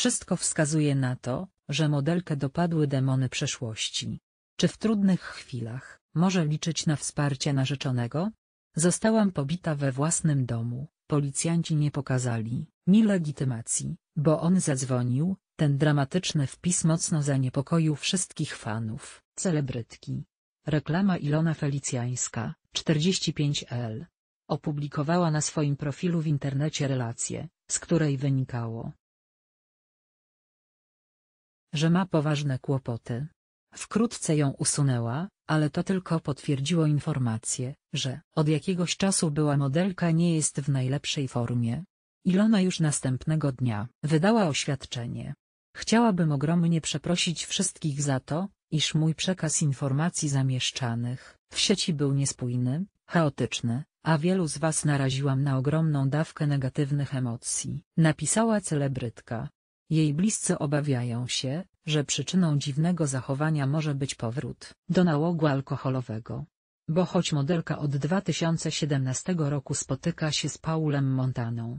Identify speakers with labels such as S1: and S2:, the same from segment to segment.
S1: Wszystko wskazuje na to, że modelkę dopadły demony przeszłości. Czy w trudnych chwilach może liczyć na wsparcie narzeczonego? Zostałam pobita we własnym domu, policjanci nie pokazali mi legitymacji, bo on zadzwonił, ten dramatyczny wpis mocno zaniepokoił wszystkich fanów, celebrytki. Reklama Ilona Felicjańska, 45L. Opublikowała na swoim profilu w internecie relację, z której wynikało, że ma poważne kłopoty. Wkrótce ją usunęła, ale to tylko potwierdziło informację, że od jakiegoś czasu była modelka nie jest w najlepszej formie. Ilona już następnego dnia wydała oświadczenie. Chciałabym ogromnie przeprosić wszystkich za to, iż mój przekaz informacji zamieszczanych w sieci był niespójny, chaotyczny, a wielu z was naraziłam na ogromną dawkę negatywnych emocji, napisała celebrytka. Jej bliscy obawiają się, że przyczyną dziwnego zachowania może być powrót do nałogu alkoholowego. Bo choć modelka od 2017 roku spotyka się z Paulem Montaną,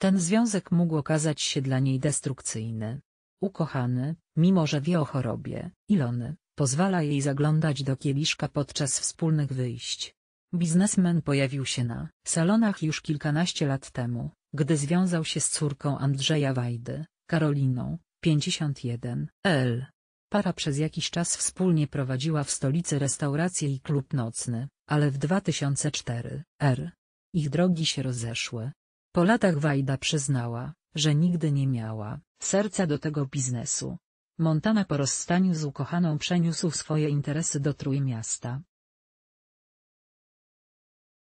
S1: ten związek mógł okazać się dla niej destrukcyjny. Ukochany, mimo że wie o chorobie, Ilony, pozwala jej zaglądać do kieliszka podczas wspólnych wyjść. Biznesmen pojawił się na salonach już kilkanaście lat temu, gdy związał się z córką Andrzeja Wajdy, Karoliną, 51, L. Para przez jakiś czas wspólnie prowadziła w stolicy restaurację i klub nocny, ale w 2004 r. ich drogi się rozeszły. Po latach Wajda przyznała, że nigdy nie miała serca do tego biznesu. Montana po rozstaniu z ukochaną przeniósł swoje interesy do Trójmiasta.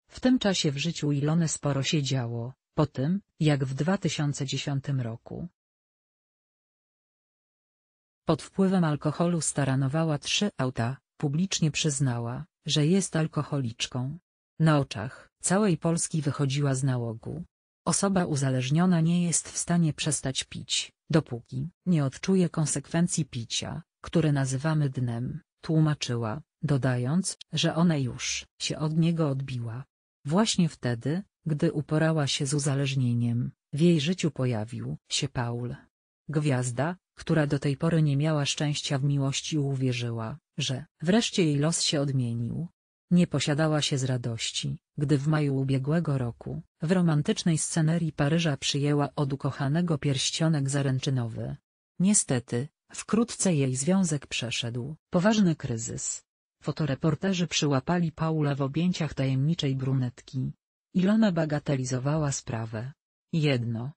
S1: W tym czasie w życiu Ilony sporo się działo, po tym, jak w 2010 roku pod wpływem alkoholu staranowała trzy auta, publicznie przyznała, że jest alkoholiczką. Na oczach całej Polski wychodziła z nałogu. Osoba uzależniona nie jest w stanie przestać pić, dopóki nie odczuje konsekwencji picia, które nazywamy dnem, tłumaczyła, dodając, że ona już się od niego odbiła. Właśnie wtedy, gdy uporała się z uzależnieniem, w jej życiu pojawił się Paul. Gwiazda, która do tej pory nie miała szczęścia w miłości uwierzyła, że wreszcie jej los się odmienił. Nie posiadała się z radości, gdy w maju ubiegłego roku, w romantycznej scenerii Paryża przyjęła od ukochanego pierścionek zaręczynowy. Niestety, wkrótce jej związek przeszedł poważny kryzys. Fotoreporterzy przyłapali Paula w objęciach tajemniczej brunetki, Ilona bagatelizowała sprawę. Jedno.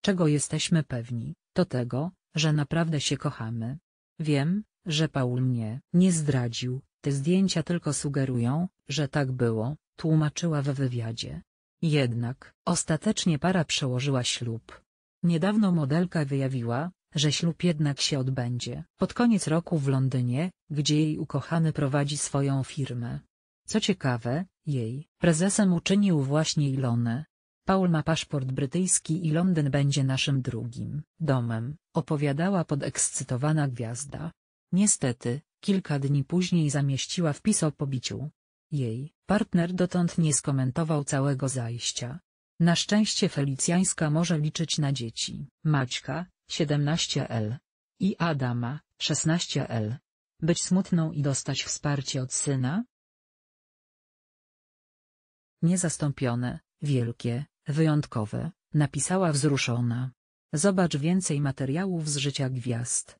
S1: Czego jesteśmy pewni, to tego, że naprawdę się kochamy. Wiem, że Paul mnie nie zdradził, te zdjęcia tylko sugerują, że tak było, tłumaczyła we wywiadzie. Jednak, ostatecznie para przełożyła ślub. Niedawno modelka wyjawiła, że ślub jednak się odbędzie pod koniec roku w Londynie, gdzie jej ukochany prowadzi swoją firmę. Co ciekawe, jej prezesem uczynił właśnie Ilonę. Paul ma paszport brytyjski i Londyn będzie naszym drugim domem, opowiadała podekscytowana gwiazda. Niestety, kilka dni później zamieściła wpis o pobiciu. Jej partner dotąd nie skomentował całego zajścia. Na szczęście Felicjańska może liczyć na dzieci. Maćka, 17L. I Adama, 16L. Być smutną i dostać wsparcie od syna? Niezastąpione, wielkie, wyjątkowe, napisała wzruszona. Zobacz więcej materiałów z życia gwiazd.